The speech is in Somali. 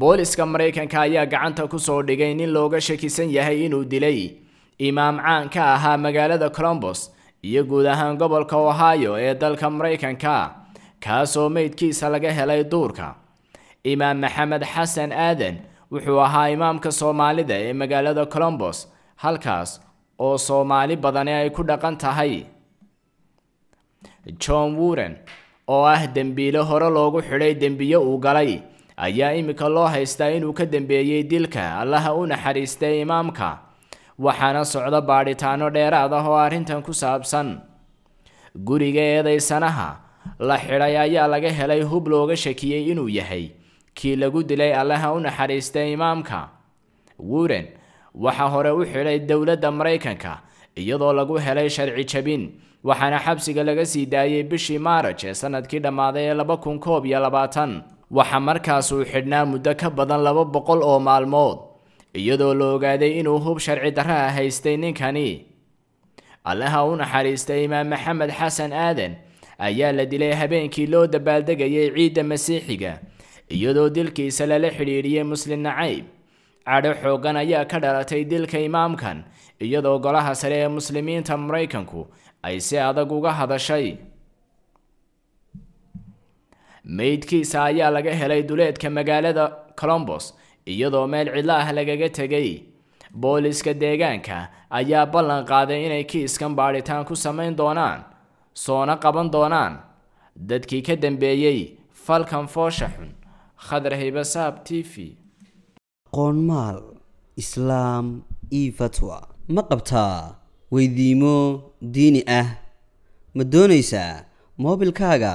booliska maraykanka ayaa gacanta ku soo dhigay nin looga shakisan yahay inuu dilay imaam caan ka ahaa magaalada colombos iyo guud ahaan gobolka ohio ee dalka maraykanka kaasoo meydkiisa laga helay duurka imaam maxamed xasan aadan wuxuu ahaa imaamka soomaalida ee magaalada colombos halkaas oo soomaali badani ay ku dhaqan tahay john wuren oo ah dembiile hore loogu xidhay dembiyo uu galay ayaa imika loo haystaa inuu ka dambeeyey dilka allaha u naxariistay imaamka waxaana socda baadhitaano dheeraad ah oo arrintan ku saabsan guriga eedaysanaha la xidhay ayaa laga helay hub looga shakiyey inuu yahay kii lagu dilay allaha u naxariistay imaamka wuren waxaa hore u xidhay dowladda maraykanka iyadoo lagu helay sharci jabin waxaana xabsiga laga sii daayey bishii maaraj ee sanadkii dhammaaday ee laba kun koob iyo labaatan waxa markaasuu xidhnaa muddo ka badan laba boqol oo maalmood iyadoo la ogaaday inuu hub sharci darraa ah haystay ninkani allaha u naxariistay imaam maxamed xasan aadan ayaa la dilay habeenkii loo dabaaldegayay ciidda masiixiga iyadoo dilkiisa lala xidhiidhiyey muslim nacayb cadho xooggan ayaa ka dhalatay dilka imaamkan iyadoo golaha sare ee muslimiinta maraykanku ay si adag uga hadashay meydkiisa ayaa laga helay duleedka magaalada colombos iyadoo meel cidlo ah lagaga tegay booliska deegaanka ayaa ballan qaaday inay kiiskan baadhitaan ku samayn doonaan soona qaban doonaan dadkii ka dambeeyey falkan foosha xun khadar hibasaab t v aqoonmaal islaam io fatwa ma qabtaa weydiimo diini ah ma doonaysaa moobilkaaga